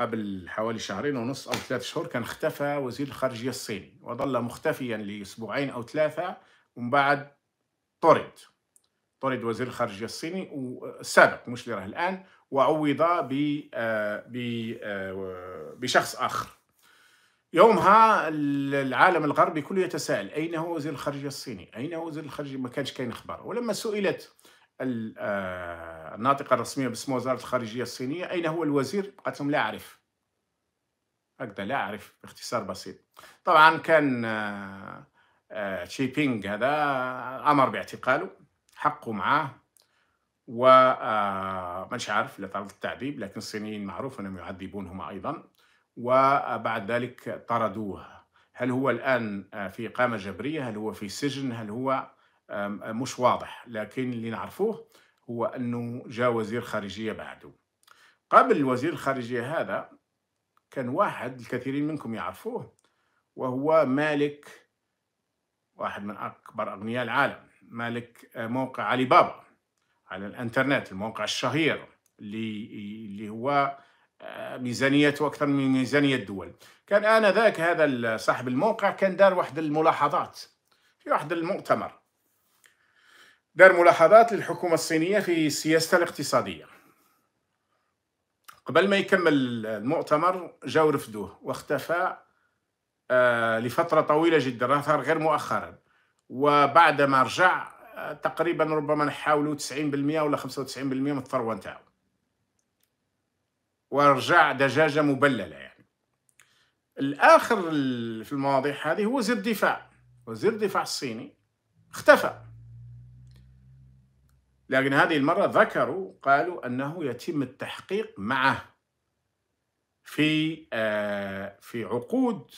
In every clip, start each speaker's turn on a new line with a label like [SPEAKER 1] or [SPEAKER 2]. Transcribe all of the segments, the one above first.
[SPEAKER 1] قبل حوالي شهرين ونص أو ثلاث شهور كان اختفى وزير الخارجية الصيني وظل مختفيا لأسبوعين أو ثلاثة ومن بعد طرد طرد وزير الخارجية الصيني السابق مش اللي راه الآن وعوض آه، آه، بشخص آخر يومها العالم الغربي كله يتساءل أين هو وزير الخارجية الصيني؟ أين هو وزير الخارجية؟ ما كانش كاين أخبار ولما سئلت آه، الناطقه الرسميه باسم وزاره الخارجيه الصينيه اين هو الوزير قالت لهم لا اعرف هكذا لا اعرف باختصار بسيط طبعا كان تشي آه، آه، بينغ هذا امر باعتقاله حقه معاه و مش عارف لا تعرض التعذيب لكن الصينيين معروف انهم يعذبونهم ايضا وبعد ذلك طردوه هل هو الان في اقامه جبريه هل هو في سجن هل هو مش واضح لكن اللي نعرفوه هو أنه جاء وزير خارجية بعده قبل وزير الخارجية هذا كان واحد الكثيرين منكم يعرفوه وهو مالك واحد من أكبر أغنياء العالم مالك آه، موقع علي بابا على الانترنت الموقع الشهير اللي اللي هو آه، ميزانيته أكثر من ميزانية الدول كان آنذاك هذا صاحب الموقع كان دار واحد الملاحظات في واحد المؤتمر دار ملاحظات للحكومة الصينية في السياسة الاقتصادية قبل ما يكمل المؤتمر جاو رفدوه واختفى آه، لفترة طويلة جدا ظهر غير مؤخرا وبعد ما رجع آه، تقريبا ربما نحاولوا 90% ولا 95% من الثروة نتاعو ورجع دجاجة مبللة يعني الآخر في المواضيع هذه هو وزير الدفاع وزير الدفاع الصيني اختفى لكن هذه المرة ذكروا قالوا أنه يتم التحقيق معه في آه، في عقود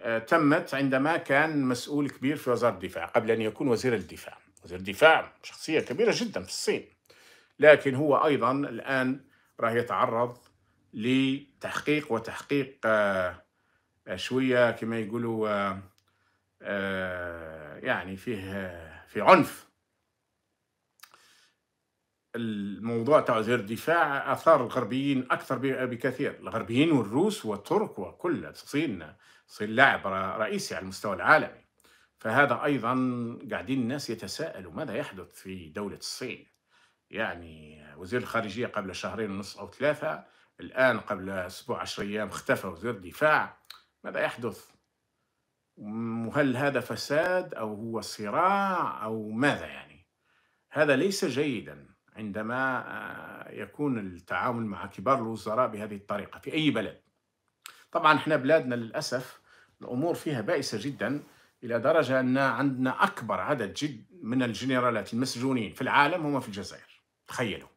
[SPEAKER 1] آه، تمت عندما كان مسؤول كبير في وزارة الدفاع قبل أن يكون وزير الدفاع وزير الدفاع شخصية كبيرة جدا في الصين لكن هو أيضا الآن راه يتعرض لتحقيق وتحقيق آه، شوية كما يقولوا يعني فيه في عنف الموضوع تاع وزير الدفاع اثار الغربيين اكثر بكثير الغربيين والروس والترك وكل الصين الصين لاعب رئيسي على المستوى العالمي فهذا ايضا قاعدين الناس يتساءلوا ماذا يحدث في دوله الصين يعني وزير الخارجيه قبل شهرين ونصف او ثلاثه الان قبل اسبوع عشر ايام اختفى وزير الدفاع ماذا يحدث وهل هذا فساد او هو صراع او ماذا يعني هذا ليس جيدا عندما آه، يكون التعامل مع كبار الوزراء بهذه الطريقة في أي بلد طبعا احنا بلادنا للأسف الأمور فيها بائسة جدا إلى درجة أن عندنا أكبر عدد جد من الجنرالات المسجونين في العالم هم في الجزائر تخيلوا